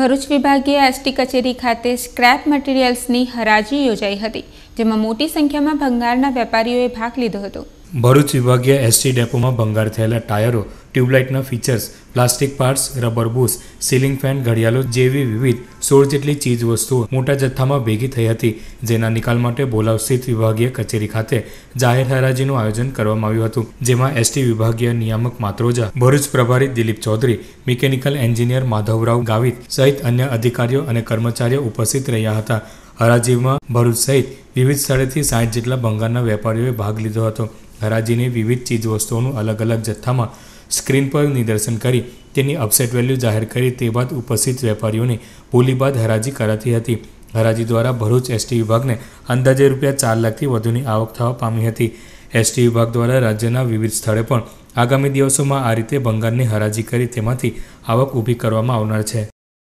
ભરૂચ વિભાગીય એસટી કચેરી ખાતે સ્ક્રેપ મટીરિયલ્સની હરાજી યોજાઈ હતી જેમાં મોટી સંખ્યામાં ભંગારના વેપારીઓએ ભાગ લીધો હતો ભરૂચ વિભાગીય એસટી ડેપોમાં ભંગાર થયેલા ટાયરો ટ્યુબલાઇટના features plastic parts rubber bush ceiling fan ઘડિયાળો જેવી વિવિધ સોળ જેટલી ચીજવસ્તુઓ મોટા જથ્થામાં ભેગી થઈ હતી જેના નિકાલ માટે બોલાવ સ્થિત વિભાગીય કચેરી ખાતે જાહેર હરાજીનું આયોજન કરવામાં આવ્યું હતું જેમાં એસટી વિભાગીય નિયામક માત્રોજા ભરૂચ પ્રભારી દિલીપ ચૌધરી મિકેનિકલ એન્જિનિયર માધવરાવ ગાવિત સહિત અન્ય અધિકારીઓ અને કર્મચારીઓ ઉપસ્થિત રહ્યા હતા હરાજીમાં ભરૂચ સહિત વિવિધ સ્થળેથી સાઠ જેટલા ભંગારના વેપારીઓએ ભાગ લીધો હતો હરાજીની વિવિધ ચીજવસ્તુઓનું અલગ અલગ જથ્થામાં સ્ક્રીન પર નિદર્શન કરી તેની અપસેટ વેલ્યુ જાહેર કરી તે બાદ ઉપસ્થિત વેપારીઓને બોલી બાદ હરાજી કરાતી હતી હરાજી દ્વારા ભરૂચ એસટી વિભાગને અંદાજે રૂપિયા ચાર લાખથી વધુની આવક થવા પામી હતી એસટી વિભાગ દ્વારા રાજ્યના વિવિધ સ્થળે પણ આગામી દિવસોમાં આ રીતે ભંગારની હરાજી કરી તેમાંથી આવક ઊભી કરવામાં આવનાર છે